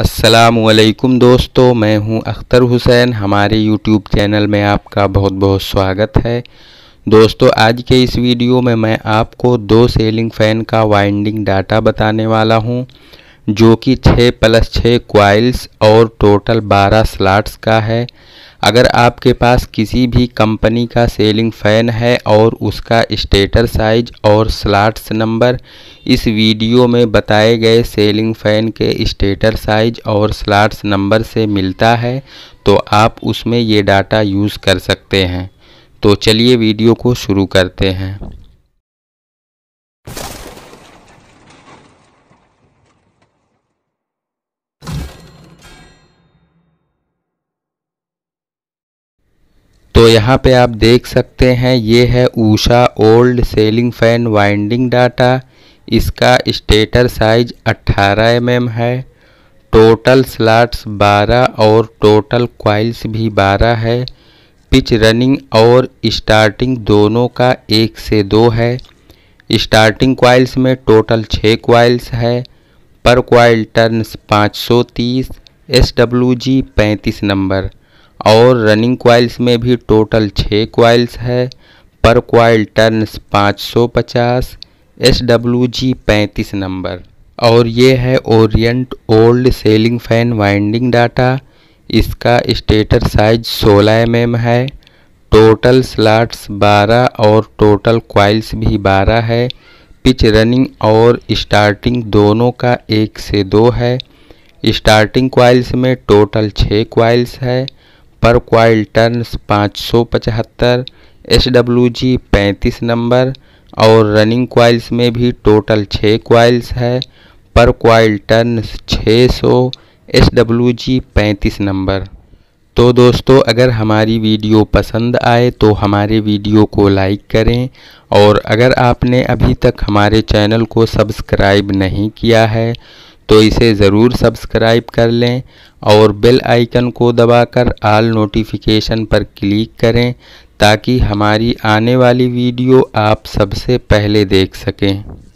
असलकुम दोस्तों मैं हूं अख्तर हुसैन हमारे यूट्यूब चैनल में आपका बहुत बहुत स्वागत है दोस्तों आज के इस वीडियो में मैं आपको दो सेलिंग फ़ैन का वाइंडिंग डाटा बताने वाला हूं जो कि 6 प्लस 6 क्वाइल्स और टोटल 12 स्लाट्स का है अगर आपके पास किसी भी कंपनी का सेलिंग फ़ैन है और उसका स्टेटर साइज और स्लाट्स नंबर इस वीडियो में बताए गए सेलिंग फ़ैन के स्टेटर साइज और स्लाट्स नंबर से मिलता है तो आप उसमें ये डाटा यूज़ कर सकते हैं तो चलिए वीडियो को शुरू करते हैं तो यहाँ पे आप देख सकते हैं ये है Usha old ceiling fan winding data इसका स्टेटर साइज 18 एम mm है टोटल स्लाट्स 12 और टोटल क्वाइल्स भी 12 है पिच रनिंग और स्टार्टिंग दोनों का एक से दो है स्टार्टिंग क्वाइल्स में टोटल छः क्वाइल्स है per coil turns 530 S W G पैंतीस नंबर और रनिंग क्वाइल्स में भी टोटल छः क्वाइल्स है per coil turns 550 S W G पैंतीस नंबर और ये है Orient old ceiling fan winding data इसका स्टेटर साइज 16 एम mm है टोटल स्लाट्स 12 और टोटल क्वाइल्स भी 12 है पिच रनिंग और स्टार्टिंग दोनों का एक से दो है स्टार्टिंग क्वाइल्स में टोटल छः क्वाइल्स है पर क्वाइल टर्न्स पाँच सौ पचहत्तर एस डब्ल्यू जी पैंतीस नंबर और रनिंग क्वाइल्स में भी टोटल छः क्वाइल्स है पर क्वाइल टर्न्स छः सौ एस डब्ल्यू जी पैंतीस नंबर तो दोस्तों अगर हमारी वीडियो पसंद आए तो हमारे वीडियो को लाइक करें और अगर आपने अभी तक हमारे चैनल को सब्सक्राइब नहीं किया है तो इसे ज़रूर सब्सक्राइब कर लें और बेल आइकन को दबाकर आल नोटिफिकेशन पर क्लिक करें ताकि हमारी आने वाली वीडियो आप सबसे पहले देख सकें